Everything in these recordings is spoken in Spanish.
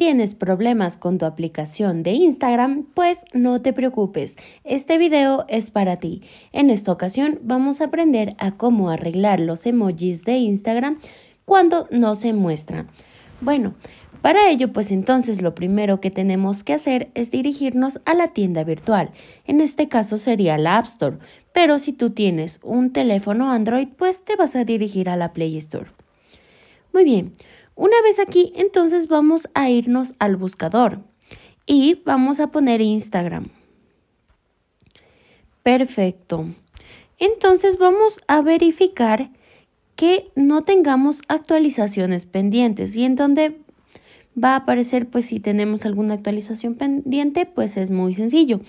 tienes problemas con tu aplicación de Instagram, pues no te preocupes, este video es para ti. En esta ocasión vamos a aprender a cómo arreglar los emojis de Instagram cuando no se muestran. Bueno, para ello pues entonces lo primero que tenemos que hacer es dirigirnos a la tienda virtual, en este caso sería la App Store, pero si tú tienes un teléfono Android pues te vas a dirigir a la Play Store. Muy bien, una vez aquí, entonces vamos a irnos al buscador y vamos a poner Instagram. Perfecto. Entonces vamos a verificar que no tengamos actualizaciones pendientes y en donde va a aparecer pues si tenemos alguna actualización pendiente, pues es muy sencillo.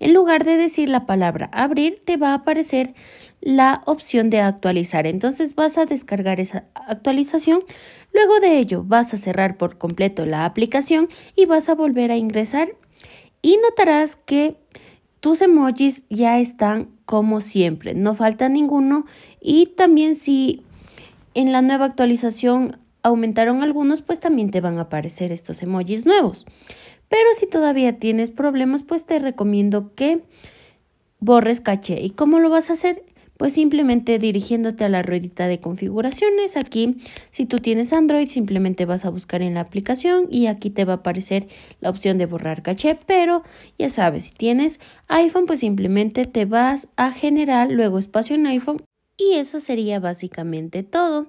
En lugar de decir la palabra abrir, te va a aparecer la opción de actualizar. Entonces vas a descargar esa actualización. Luego de ello vas a cerrar por completo la aplicación y vas a volver a ingresar y notarás que tus emojis ya están como siempre, no falta ninguno y también si en la nueva actualización aumentaron algunos, pues también te van a aparecer estos emojis nuevos. Pero si todavía tienes problemas, pues te recomiendo que borres caché. ¿Y cómo lo vas a hacer? Pues simplemente dirigiéndote a la ruedita de configuraciones. Aquí, si tú tienes Android, simplemente vas a buscar en la aplicación y aquí te va a aparecer la opción de borrar caché. Pero ya sabes, si tienes iPhone, pues simplemente te vas a general, luego espacio en iPhone. Y eso sería básicamente todo.